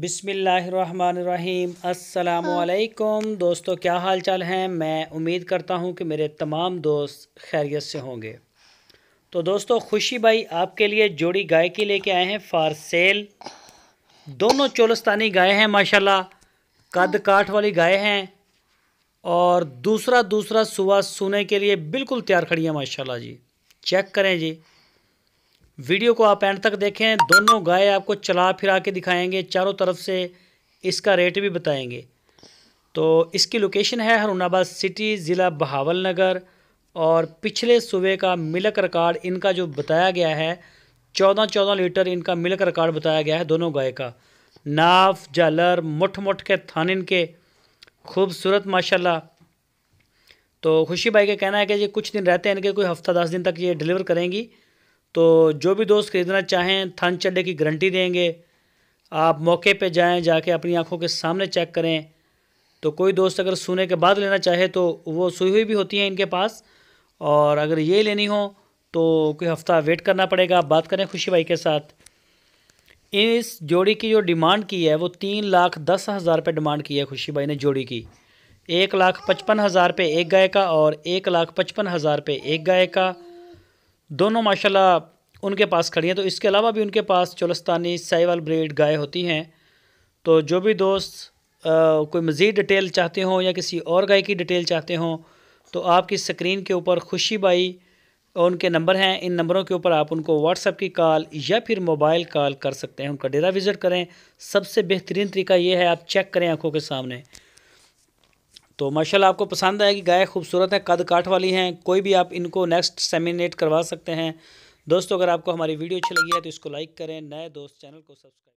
बिसमीम् अल्लाम दोस्तों क्या हाल चाल हैं मैं उम्मीद करता हूं कि मेरे तमाम दोस्त खैरियत से होंगे तो दोस्तों खुशी भाई आपके लिए जोड़ी गाय की लेके आए हैं फार सेल दोनों चोलस्तानी गाय हैं माशाल्लाह कद काठ वाली गाय हैं और दूसरा दूसरा सुबह सोने के लिए बिल्कुल तैयार खड़ी है माशाल्लाह जी चेक करें जी वीडियो को आप एंड तक देखें दोनों गाय आपको चला फिरा के दिखाएंगे चारों तरफ से इसका रेट भी बताएंगे तो इसकी लोकेशन है हरुणाबाद सिटी ज़िला बहावल नगर और पिछले सुबह का मिलक रिकॉर्ड इनका जो बताया गया है चौदह चौदह लीटर इनका मिलक रिकॉर्ड बताया गया है दोनों गाय का नाफ जालर मुठ मुठ के थान इनके खूबसूरत माशाल्लाह तो खुशी भाई का कहना है कि ये कुछ दिन रहते हैं इनके कोई हफ़्ता दस दिन तक ये डिलीवर करेंगी तो जो भी दोस्त ख़रीदना चाहें थन चड्डे की गारंटी देंगे आप मौके पे जाएं जाके अपनी आंखों के सामने चेक करें तो कोई दोस्त अगर सोने के बाद लेना चाहे तो वो सुई हुई भी होती हैं इनके पास और अगर ये लेनी हो तो कोई हफ़्ता वेट करना पड़ेगा आप बात करें खुशी भाई के साथ इस जोड़ी की जो डिमांड की है वो तीन लाख दस हज़ार रुपये डिमांड की है खुशी भाई ने जोड़ी की एक लाख पचपन हज़ार रुपये एक गाय का और एक लाख पचपन हज़ार रुपये एक गाय का दोनों माशाल्लाह उनके पास खड़ी हैं तो इसके अलावा भी उनके पास चोलस्तानी साइवाल ब्रेड गाय होती हैं तो जो भी दोस्त आ, कोई मज़ीद डिटेल चाहते हों या किसी और गाय की डिटेल चाहते हों तो आपकी स्क्रीन के ऊपर खुशी बाई और उनके नंबर हैं इन नंबरों के ऊपर आप उनको व्हाट्सअप की कॉल या फिर मोबाइल कॉल कर सकते हैं उनका डेरा विज़िट करें सबसे बेहतरीन तरीका ये है आप चेक करें आँखों के सामने तो माशाल्लाह आपको पसंद आएगी गाय खूबसूरत है कद काठ वाली हैं कोई भी आप इनको नेक्स्ट सेमिनेट करवा सकते हैं दोस्तों अगर आपको हमारी वीडियो अच्छी लगी है तो इसको लाइक करें नए दोस्त चैनल को सब्सक्राइब